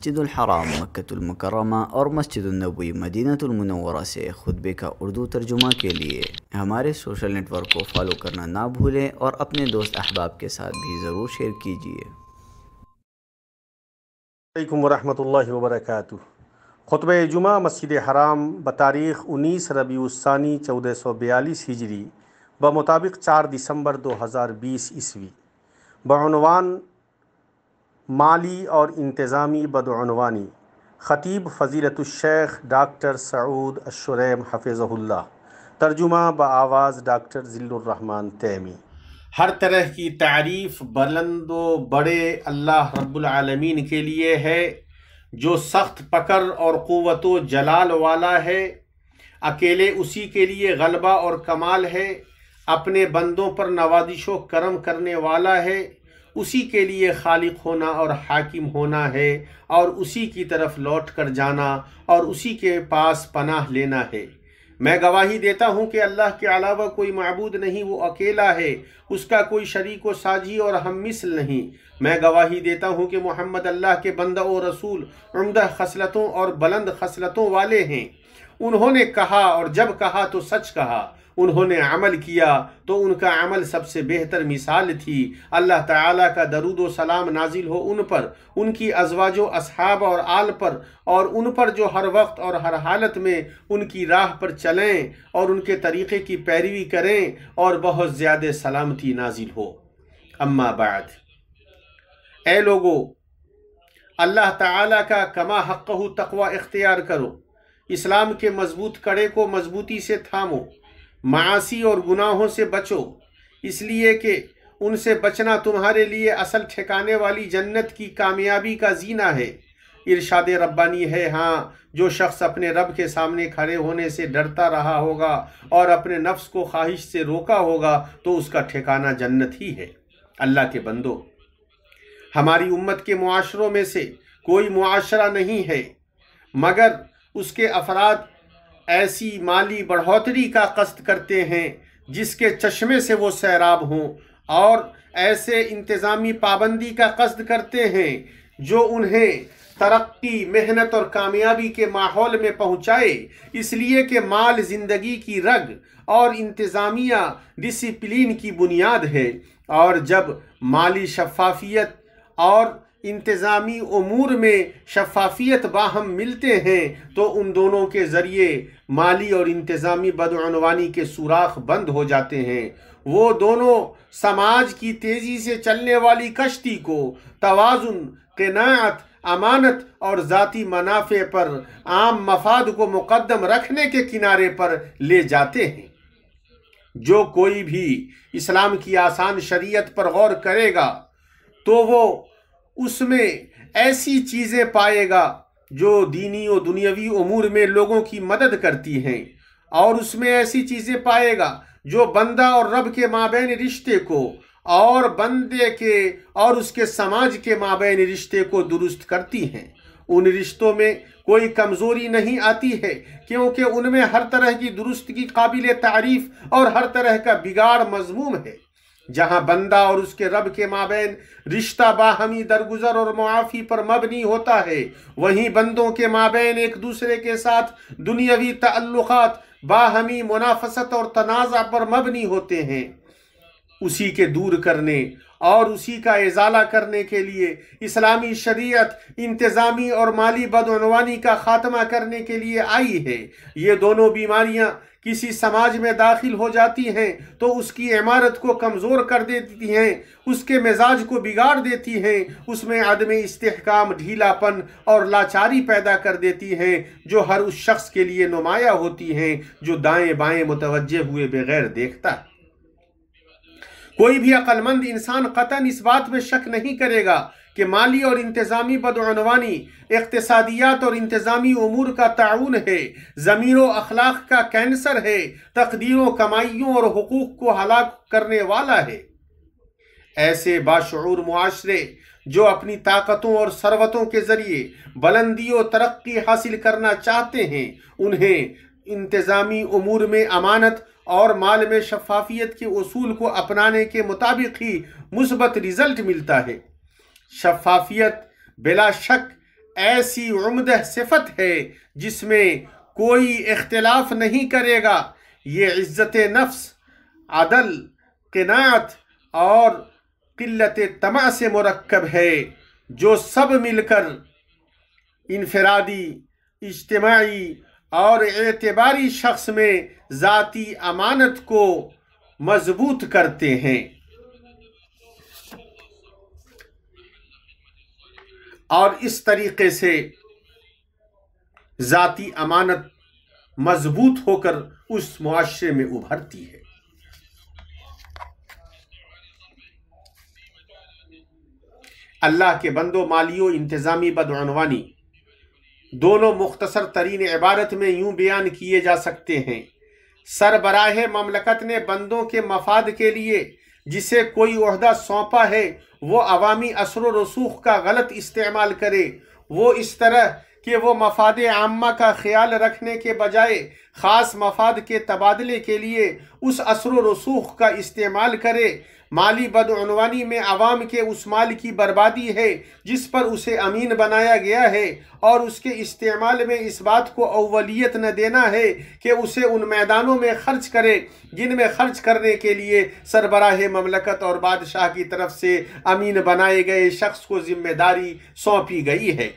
मस्जिद हराम मक्तुलमकरमा और मस्जिद नबी मदीनतमनवरा से खुतबे का उर्दू तर्जुमा के लिए हमारे सोशल नेटवर्क को फॉलो करना ना भूलें और अपने दोस्त अहबाब के साथ भी ज़रूर शेयर कीजिए वरहमल वबरक खुतब जुमा मस्जिद हराम ब तारीख़ उन्नीस रबी ऊसानी चौदह सौ बयालीस हिजरी बमुताबिक चार दिसंबर दो हज़ार बीस ईस्वी बनवान माली और इंतज़ामी बदعنवानी ख़तीब फ़जीलतुलशेख डॉक्टर सऊद अशरैम हफ़िज़ल्ला तर्जुमा ब आवाज़ डॉक्टर ज़िल्लुरहमान तैमी हर तरह की तारीफ़ बुलंद व बड़े अल्लाह रब्लमीन के लिए है जो सख्त पकड़ और क़वत जलाल वाला है अकेले उसी के लिए गलबा और कमाल है अपने बंदों पर नवाजिश करम करने वाला है उसी के लिए खालिक होना और हाकिम होना है और उसी की तरफ लौट कर जाना और उसी के पास पनाह लेना है मैं गवाही देता हूँ कि अल्लाह के अलावा कोई मबूद नहीं वो अकेला है उसका कोई शरीक व साझी और हम मिसल नहीं मैं गवाही देता हूँ कि मोहम्मद अल्लाह के बंद व रसूल उमदा खसलतों और बुलंद खसलतों वाले हैं उन्होंने कहा और जब कहा तो सच कहा उन्होंने अमल किया तो उनका अमल सबसे बेहतर मिसाल थी अल्लाह ताला का दरुद सलाम नाजिल हो उन पर उनकी अजवाजो असहाब और आल पर और उन पर जो हर वक्त और हर हालत में उनकी राह पर चलें और उनके तरीक़े की पैरवी करें और बहुत ज़्यादा सलामती नाजिल हो अम्मा बाद ए लोगो अल्लाह ताला का कमा हक़ तकवा इख्तियार करो इस्लाम के मजबूत कड़े को मजबूती से थामो मासी और गुनाहों से बचो इसलिए कि उनसे बचना तुम्हारे लिए असल ठिकाने वाली जन्नत की कामयाबी का जीना है इरशाद रब्बानी है हाँ जो शख्स अपने रब के सामने खड़े होने से डरता रहा होगा और अपने नफ्स को ख्वाहिश से रोका होगा तो उसका ठिकाना जन्नत ही है अल्लाह के बंदो हमारी उम्मत के मुआशरों में से कोई मुआशरा नहीं है मगर उसके अफराद ऐसी माली बढ़ोतरी का कष्ट करते हैं जिसके चश्मे से वो सैराब हों और ऐसे इंतज़ामी पाबंदी का कष्ट करते हैं जो उन्हें तरक्की मेहनत और कामयाबी के माहौल में पहुंचाए इसलिए कि माल ज़िंदगी की रग और इंतज़ामिया डिसिप्लिन की बुनियाद है और जब माली शफाफियत और इंतज़ामी अमूर में शफाफियत बाहम मिलते हैं तो उन दोनों के ज़रिए माली और इंतज़ामी बदनवानी के सुराख बंद हो जाते हैं वो दोनों समाज की तेज़ी से चलने वाली कश्ती को तोज़ुन तनात अमानत और ज़ाती मुनाफे पर आम मफाद को मुकदम रखने के किनारे पर ले जाते हैं जो कोई भी इस्लाम की आसान शरीयत पर गौर करेगा तो वो उसमें ऐसी चीज़ें पाएगा जो दीनी और दुनियावी अमूर में लोगों की मदद करती हैं और उसमें ऐसी चीज़ें पाएगा जो बंदा और रब के माबेन रिश्ते को और बंदे के और उसके समाज के माबेन रिश्ते को दुरुस्त करती हैं उन रिश्तों में कोई कमज़ोरी नहीं आती है क्योंकि उनमें हर तरह की दुरुस्त की काबिल तारीफ़ और हर तरह का बिगाड़ मजमूम है जहां बंदा और उसके रब के माबेन रिश्ता बाहमी दरगुजर और मुआफ़ी पर मबनी होता है वहीं बंदों के माबेन एक दूसरे के साथ दुनियावी तल्लुत बाहमी मुनाफसत और तनाज़ा पर मबनी होते हैं उसी के दूर करने और उसी का इजाला करने के लिए इस्लामी शरीयत इंतज़ामी और माली बदनवानी का खात्मा करने के लिए आई है ये दोनों बीमारियां किसी समाज में दाखिल हो जाती हैं तो उसकी इमारत को कमज़ोर कर देती हैं उसके मिजाज को बिगाड़ देती हैं उसमें आदम इस्तेकाम ढीलापन और लाचारी पैदा कर देती हैं जो हर उस शख्स के लिए नुमाया होती हैं जो दाएं बाएं मुतवज्जे हुए बगैर देखता है कोई भी अक्लमंद इंसान कतन इस बात में शक नहीं करेगा कि माली और इंतज़ामी बदعنवानी इकतसादियात और इंतज़ामी अमूर का ताउन है ज़मीर अखलाक का कैंसर है तकदीरों कमाइयों और हकूक़ को हलाक करने वाला है ऐसे बाशूर माशरे जो अपनी ताकतों और सरवतों के ज़रिए बुलंदी और तरक्की हासिल करना चाहते हैं उन्हें इंतज़ामी अमूर में अमानत और माल में शफाफियत के असूल को अपनाने के मुताबिक ही मुस्बत रिजल्ट मिलता है शफाफियत बिला शक ऐसी उमद सिफत है जिसमें कोई इख्तलाफ नहीं करेगा ये इज़्ज़त नफ्स अदल किनात और किल्लत तमा से मरकब है जो सब मिलकर इनफरादी इज्तमाही और एतबारी शख्स में ज़ाती अमानत को मजबूत करते हैं और इस तरीके से ज़ाती अमानत मजबूत होकर उस मुआरे में उभरती है अल्लाह के बंदो मालियो इंतज़ामी बदवानवानी दोनों मुख्तसर तरीन इबारत में यूं बयान किए जा सकते हैं सरबराह ममलकत ने बंदों के मफाद के लिए जिसे कोई उहदा सौंपा है वो अवामी असर रसूख का गलत इस्तेमाल करे वो इस तरह कि वो मफाद आमा का ख्याल रखने के बजाय ख़ास मफाद के तबादले के लिए उस असर रसूख का इस्तेमाल करे माली बदअनवानी में आवाम के उस माल की बर्बादी है जिस पर उसे अमीन बनाया गया है और उसके इस्तेमाल में इस बात को अवलियत न देना है कि उसे उन मैदानों में खर्च करें जिनमें खर्च करने के लिए सरबराह ममलकत और बादशाह की तरफ से अमीन बनाए गए शख्स को जिम्मेदारी सौंपी गई है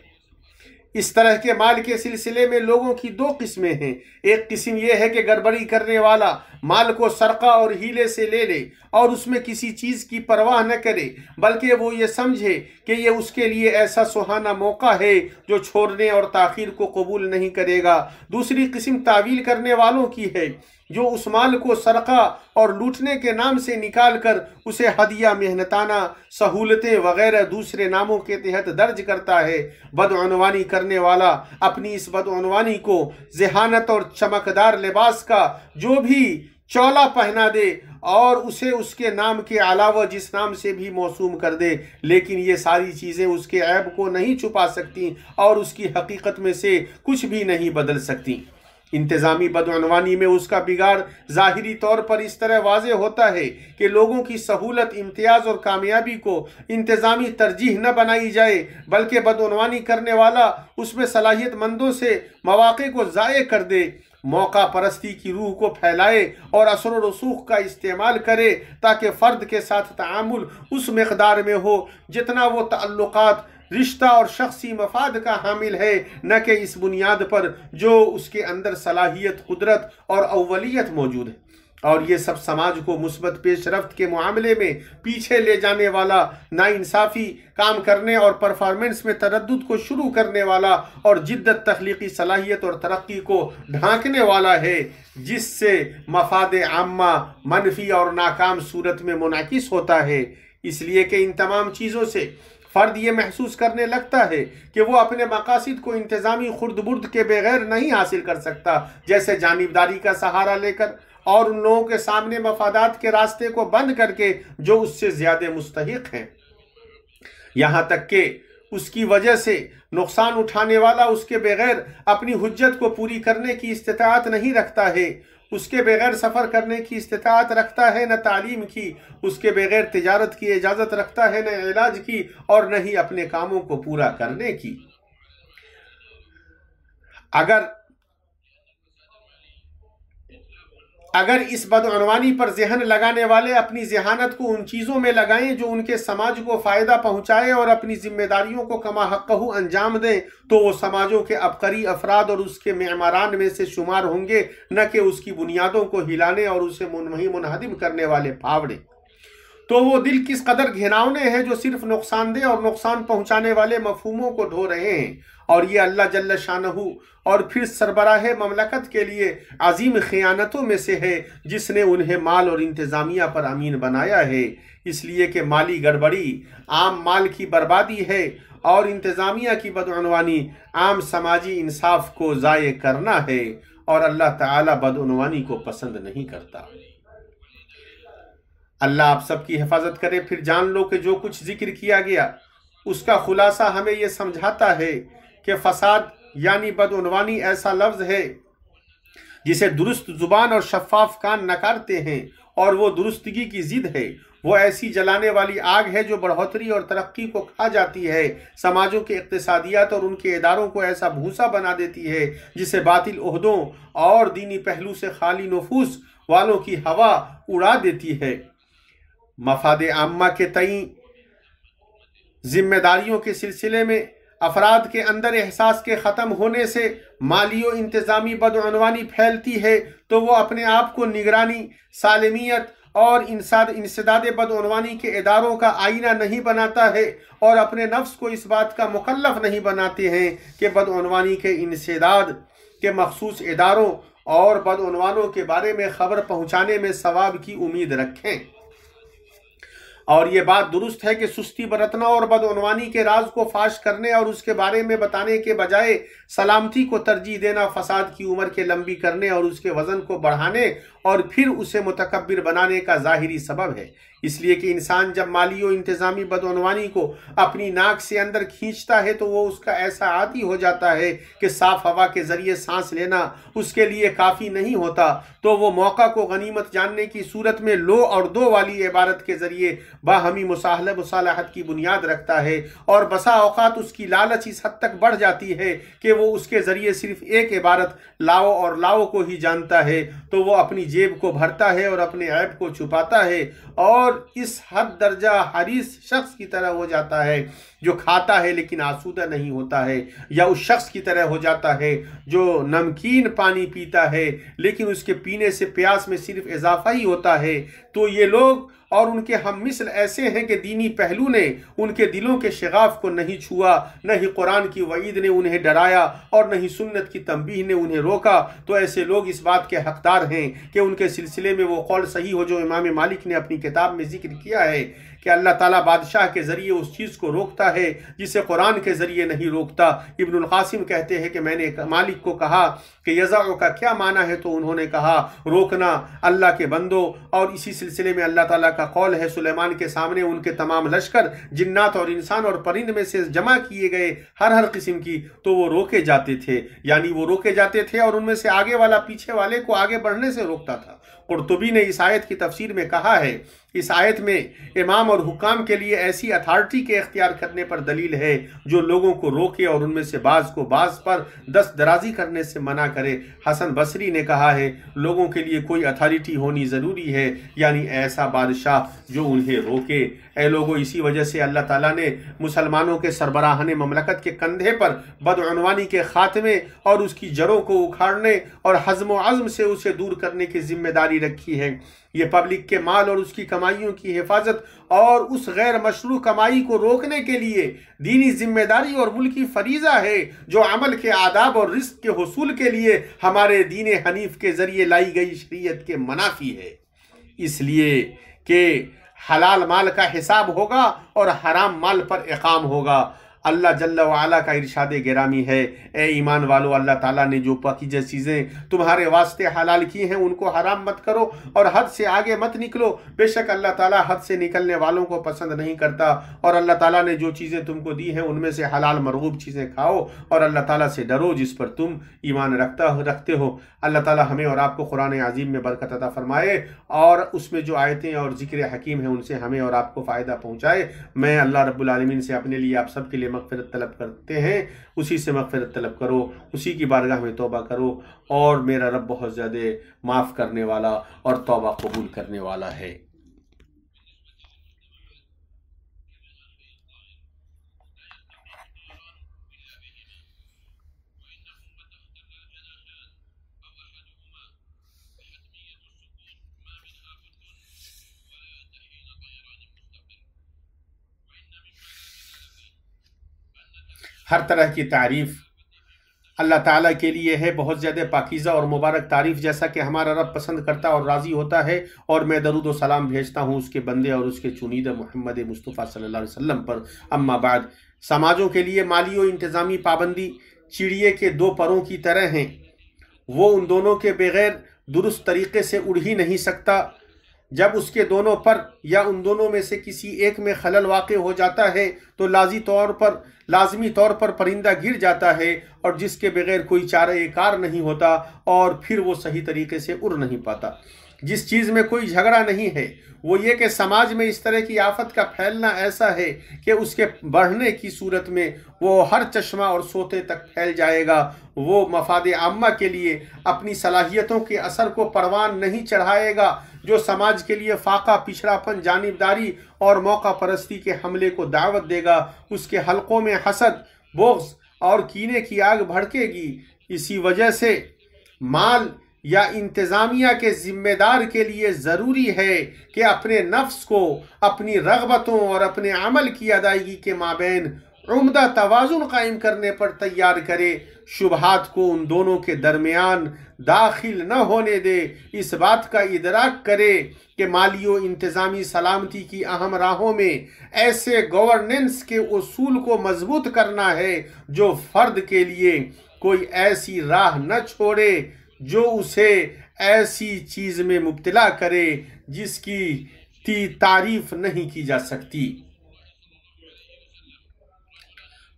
इस तरह के माल के सिलसिले में लोगों की दो किस्में हैं एक किस्म यह है कि गड़बड़ी करने वाला माल को सरका और हीले से ले ले और उसमें किसी चीज़ की परवाह न करे बल्कि वो ये समझे कि यह उसके लिए ऐसा सुहाना मौका है जो छोड़ने और ताखिर को कबूल नहीं करेगा दूसरी किस्म तावील करने वालों की है जो उस माल को सरका और लूटने के नाम से निकालकर उसे हदिया मेहनताना सहूलतें वगैरह दूसरे नामों के तहत दर्ज करता है बदअनवानी करने वाला अपनी इस बदعنवानी को जहानत और चमकदार लिबास का जो भी चौला पहना दे और उसे उसके नाम के अलावा जिस नाम से भी मौसूम कर दे लेकिन ये सारी चीज़ें उसके ऐब को नहीं छुपा सकती और उसकी हकीकत में से कुछ भी नहीं बदल सकती इंतज़ामी बदनवानी में उसका बिगाड़ ज़ाहरी तौर पर इस तरह वाज होता है कि लोगों की सहूलत इम्तियाज़ और कामयाबी को इंतज़ामी तरजीह न बनाई जाए बल्कि बदनवानी करने वाला उसमें सलाहियत मंदों से मौाक़े को ज़ाय कर दे मौका परस्ती की रूह को फैलाए और असर रसूख का इस्तेमाल करे ताकि फ़र्द के साथ तामुल उस मकदार में हो जितना वो ताल्लुक़ात रिश्ता और शख्सी मफाद का हामिल है न कि इस बुनियाद पर जो उसके अंदर सलाहियत कुदरत और अवलियत मौजूद है और ये सब समाज को मुस्बत पेशरफ के मामले में पीछे ले जाने वाला नाइंसाफ़ी काम करने और परफॉर्मेंस में तरद को शुरू करने वाला और जिद्दत तख्लीकी सलाहियत और तरक्की को ढांकने वाला है जिससे मफाद आमा मनफी और नाकाम सूरत में मुनाकिस होता है इसलिए कि इन तमाम चीज़ों से फ़र्द ये महसूस करने लगता है कि वो अपने मकासद को इंतज़ामी खुर्द बुर्द के बगैर नहीं हासिल कर सकता जैसे जानबदारी का सहारा लेकर और उन लोगों के सामने मफादात के रास्ते को बंद करके जो उससे ज़्यादा मुस्तक हैं यहाँ तक कि उसकी वजह से नुकसान उठाने वाला उसके बगैर अपनी हजत को पूरी करने की इस्तात नहीं रखता है उसके बगैर सफ़र करने की इस्तात रखता है न तालीम की उसके बगैर तजारत की इजाज़त रखता है न इलाज की और न ही अपने कामों को पूरा करने की अगर अगर इस बदअनवानी पर जहन लगाने वाले अपनी जहानत को उन चीज़ों में लगाएं जो उनके समाज को फ़ायदा पहुँचाएँ और अपनी जिम्मेदारियों को कमा हकहू अंजाम दें तो वो समाजों के अबकरी अफराद और उसके मेमारान में से शुमार होंगे न कि उसकी बुनियादों को हिलाने और उसे मुनमही मुनहदिम करने वाले फावड़े तो वो दिल किस कदर घिनावने हैं जो सिर्फ नुकसानदेह और नुकसान पहुंचाने वाले मफहूमों को ढो रहे हैं और ये अल्लाह जल्ल शाहू और फिर सरबराह ममलकत के लिए अजीम ख़यानतों में से है जिसने उन्हें माल और इंतज़ामिया पर अमीन बनाया है इसलिए कि माली गड़बड़ी आम माल की बर्बादी है और इंतज़ामिया की बदनवानी आम समाजी इंसाफ को ज़ाय करना है और अल्लाह तदनवानी को पसंद नहीं करता अल्लाह आप सबकी हिफाजत करे फिर जान लो कि जो कुछ जिक्र किया गया उसका खुलासा हमें यह समझाता है कि फसाद यानी बदनवानी ऐसा लफ्ज़ है जिसे दुरुस्त ज़ुबान और शफाफ कान नकारते हैं और वो दुरुस्तगी की जिद है वो ऐसी जलाने वाली आग है जो बढ़ोतरी और तरक्की को खा जाती है समाजों के इकतसादियात और उनके इदारों को ऐसा भूसा बना देती है जिसे बातिल अहदों और दीनी पहलू से खाली नफूस वालों की हवा उड़ा देती है मफाद आमा के तई जिम्मेदारियों के सिलसिले में अफराद के अंदर एहसास के ख़त्म होने से माली और इंतज़ामी बदनवानी फैलती है तो वह अपने आप को निगरानी सालमियत और इंसदाद बदनवानी के इदारों का आईना नहीं बनाता है और अपने नफ्स को इस बात का मुकलफ नहीं बनाते हैं कि बदनवानी के इंसदाद के मखसूस इदारों और बदवानों के बारे में ख़बर पहुँचाने में सवाब की उम्मीद रखें और ये बात दुरुस्त है कि सुस्ती बरतना और बदवानी के राज को फाश करने और उसके बारे में बताने के बजाय सलामती को तरजीह देना फसाद की उम्र के लंबी करने और उसके वजन को बढ़ाने और फिर उसे मतकबर बनाने का ज़ाहिरी सबब है इसलिए कि इंसान जब माली और इंतज़ामी बदवानी को अपनी नाक से अंदर खींचता है तो वो उसका ऐसा आदि हो जाता है कि साफ़ हवा के ज़रिए सांस लेना उसके लिए काफ़ी नहीं होता तो वो मौका को गनीमत जानने की सूरत में लो और दो वाली इबारत के ज़रिए बाहमी मुसाहल मुसालहत की बुनियाद रखता है और बसा अवत उसकी लालच इस हद तक बढ़ जाती है कि वो उसके ज़रिए सिर्फ एक इबारत लाओ और लाओ को ही जानता है तो वो अपनी जेब को भरता है और अपने ऐप को छुपाता है और और इस हद दर्जा हरीस शख्स की तरह हो जाता है जो खाता है लेकिन आसूदा नहीं होता है या उस शख्स की तरह हो जाता है जो नमकीन पानी पीता है लेकिन उसके पीने से प्यास में सिर्फ इजाफा ही होता है तो ये लोग और उनके हम मिसल ऐसे हैं कि दीनी पहलू ने उनके दिलों के शगाफ को नहीं छुआ न ही कुरान की वईद ने उन्हें डराया और न ही सुन्नत की तंबीह ने उन्हें रोका तो ऐसे लोग इस बात के हकदार हैं कि उनके सिलसिले में वो कौल सही हो जो इमाम मालिक ने अपनी किताब में जिक्र किया है कि अल्लाह ताला बादशाह के ज़रिए उस चीज़ को रोकता है जिसे कुरान के ज़रिए नहीं रोकता इब्नुल कासिम कहते हैं कि मैंने मालिक को कहा कि यजाओं का क्या माना है तो उन्होंने कहा रोकना अल्लाह के बंदो और इसी सिलसिले में अल्लाह ताला का कौल है सुलेमान के सामने उनके तमाम लश्कर जिन्नात और इंसान और परिंद में से जमा किए गए हर हर किस्म की तो वो रोके जाते थे यानी वो रोके जाते थे और उनमें से आगे वाला पीछे वाले को आगे बढ़ने से रोकता था कुरतुबी ने इस आयत की तफसीर में कहा है इस आयत में इमाम और हुकाम के लिए ऐसी अथॉरिटी के अख्तियार करने पर दलील है जो लोगों को रोके और उनमें से बाज को बाज पर दस दराजी करने से मना करे हसन बसरी ने कहा है लोगों के लिए कोई अथॉरिटी होनी ज़रूरी है यानी ऐसा बादशाह जो उन्हें रोके ऐ लोगों इसी वजह से अल्लाह ताला ने मुसलमानों के ने ममलकत के कंधे पर बदनवानी के खात्मे और उसकी जड़ों को उखाड़ने और हज़म आज़म से उसे दूर करने की जिम्मेदारी रखी है ये पब्लिक के माल और उसकी कमाइयों की हिफाजत और उस गैर मशरू कमाई को रोकने के लिए दीनी जिम्मेदारी और मुल्क फरीजा है जो अमल के आदाब और रिस्क के हसूल के लिए हमारे दीन हनीफ के ज़रिए लाई गई शरीय के मनाफी है इसलिए कि हलाल माल का हिसाब होगा और हराम माल पर एकाम होगा अल्लाह जल्ला का इरशाद गिरामी है ए ईमान वालो अल्लाह ताला ने जो पकीज चीज़ें तुम्हारे वास्ते हलाल की हैं उनको हराम मत करो और हद से आगे मत निकलो बेशक अल्लाह ताला हद से निकलने वालों को पसंद नहीं करता और अल्लाह ताला ने जो चीज़ें तुमको दी हैं उनमें से हलाल मरगूब चीज़ें खाओ और अल्लाह ताला से डरो जिस पर तुम ईमान रखता रखते हो अल्लाह ताला हमें और आपको कुरान अजीम में बरकत अदा फरमाए और उसमें जो आयतें और ज़िक्र हकीम हैं उनसे हमें और आपको फ़ायदा पहुँचाए मैं अल्लाह रब्बुल से अपने लिए आप सबके लिए मगफरत तलब करते हैं उसी से मगफरत तलब करो उसी की बारगाह में तोबा करो और मेरा रब बहुत ज़्यादा माफ़ करने वाला और तोबा कबूल करने वाला है हर तरह की तारीफ़ अल्लाह ताला के लिए है बहुत ज़्यादा पाकिज़ा और मुबारक तारीफ़ जैसा कि हमारा रब पसंद करता और राज़ी होता है और मैं दरुद सलाम भेजता हूँ उसके बंदे और उसके चुनीद मोहम्मद मुस्तफ़ा सल्ला वसम पर अम्माबाद समाजों के लिए माली और इंतज़ामी पाबंदी चिड़िए के दो परों की तरह हैं वो उन दोनों के बगैर दुरुस्त तरीके से उड़ ही नहीं सकता जब उसके दोनों पर या उन दोनों में से किसी एक में खलल वाक़ हो जाता है तो लाजी तौर पर लाजमी तौर पर परिंदा गिर जाता है और जिसके बगैर कोई चारा कार नहीं होता और फिर वो सही तरीके से उड़ नहीं पाता जिस चीज़ में कोई झगड़ा नहीं है वो ये कि समाज में इस तरह की आफत का फैलना ऐसा है कि उसके बढ़ने की सूरत में वो हर चश्मा और सोते तक फैल जाएगा वो मफाद आमा के लिए अपनी सलाहियतों के असर को परवान नहीं चढ़ाएगा जो समाज के लिए फाका पिछड़ापन जानबदारी और मौका परस्ती के हमले को दावत देगा उसके हलकों में हसद बोक्स और कीने की आग भड़केगी इसी वजह से माल या इंतज़ामिया के ज़िम्मेदार के लिए ज़रूरी है कि अपने नफ्स को अपनी रगबतों और अपने अमल की अदायगी के माबेन उमदा तोज़ुन कायम करने पर तैयार करे शुबहत को उन दोनों के दरमियान दाखिल न होने दे इस बात का इदराक करे कि माली व इंतज़ामी सलामती की अहम राहों में ऐसे गवर्नेंस के असूल को मजबूत करना है जो फ़र्द के लिए कोई ऐसी राह न छोड़े जो उसे ऐसी चीज़ में मुबतला करे जिसकी ती तारीफ नहीं की जा सकती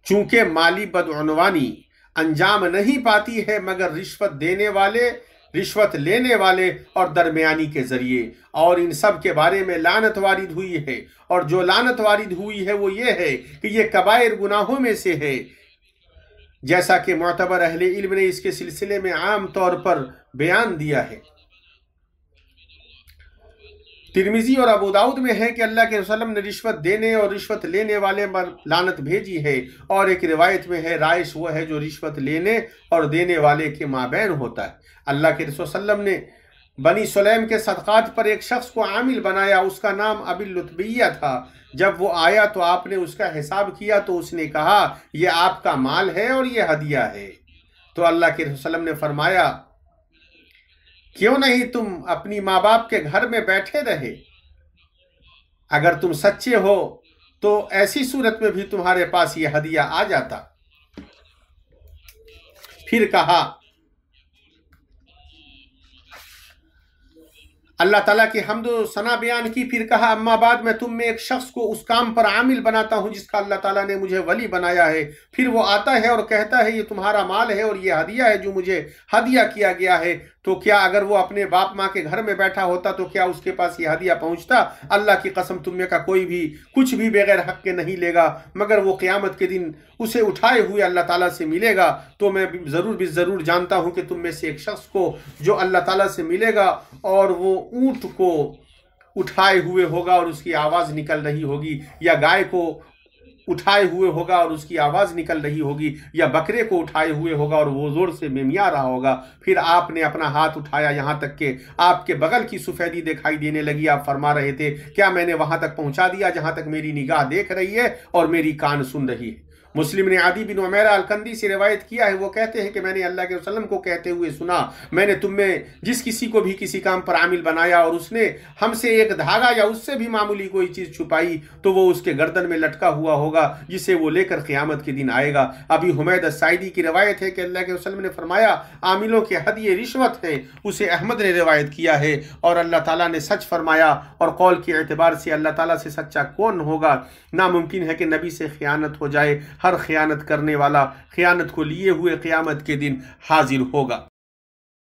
चूंकि माली बदعنवानी अंजाम नहीं पाती है मगर रिश्वत देने वाले रिश्वत लेने वाले और दरमियानी के जरिए और इन सब के बारे में लानत वारिद हुई है और जो लानत वारिद हुई है वो ये है कि ये कबायर गुनाहों में से है जैसा कि मोतबर अहल इल्म ने इसके सिलसिले में आम तौर पर बयान दिया है तिरमिजी और अबूदाऊद में है कि अल्लाह के वसलम ने रिश्वत देने और रिश्वत लेने वाले पर लानत भेजी है और एक रिवायत में है राइश वह है जो रिश्वत लेने और देने वाले के माबेन होता है अल्लाह के रसोसम ने बनी सलेम के सदक़ात पर एक शख्स को आमिल बनाया उसका नाम अबिल था जब वो आया तो आपने उसका हिसाब किया तो उसने कहा यह आपका माल है और यह हदिया है तो अल्लाह के रसलम ने फरमाया क्यों नहीं तुम अपनी माँ बाप के घर में बैठे रहे अगर तुम सच्चे हो तो ऐसी सूरत में भी तुम्हारे पास यह हदिया आ जाता फिर कहा अल्लाह ताला की हमद सना बयान की फिर कहा अम्मा बाद मैं तुम में एक शख्स को उस काम पर आमिल बनाता हूँ जिसका अल्लाह ताला ने मुझे वली बनाया है फिर वो आता है और कहता है ये तुम्हारा माल है और ये हदिया है जो मुझे हदिया किया गया है तो क्या अगर वो अपने बाप माँ के घर में बैठा होता तो क्या उसके पास यह हदिया पहुँचता अल्लाह की कसम तुम्हें का कोई भी कुछ भी बगैर हक के नहीं लेगा मगर वो क़्यामत के दिन उसे उठाए हुए अल्लाह ताला से मिलेगा तो मैं ज़रूर भी ज़रूर जानता हूँ कि तुम में से एक शख्स को जो अल्लाह ताला से मिलेगा और वो ऊँट को उठाए हुए होगा और उसकी आवाज़ निकल रही होगी या गाय को उठाए हुए होगा और उसकी आवाज़ निकल रही होगी या बकरे को उठाए हुए होगा और वो ज़ोर से मेमिया रहा होगा फिर आपने अपना हाथ उठाया यहाँ तक के आपके बगल की सफ़ेदी दिखाई देने लगी आप फरमा रहे थे क्या मैंने वहाँ तक पहुँचा दिया जहाँ तक मेरी निगाह देख रही है और मेरी कान सुन रही है मुस्लिम ने आदि बिन उमेर अलकंदी से रिवायत किया है वो कहते हैं कि मैंने अल्लाह के वसलम को कहते हुए सुना मैंने तुम में जिस किसी को भी किसी काम पर आमिल बनाया और उसने हमसे एक धागा या उससे भी मामूली कोई चीज़ छुपाई तो वो उसके गर्दन में लटका हुआ होगा जिसे वो लेकर क़्यामत के दिन आएगा अभी हुमैद साइदी की रवायत है कि अल्लाह के वसलम ने फरमाया आमिलों के ये रिश्वत हैं उसे अहमद ने रिवायत किया है और अल्लाह ताला ने सच फरमाया और कौल के अतबार से अल्लाह ताला से सच्चा कौन होगा नामुमकिन है कि नबी से ख़ियानत हो जाए हर ख़यानत करने वाला ख़यानत को लिए हुए क़्यामत के दिन हाजिर होगा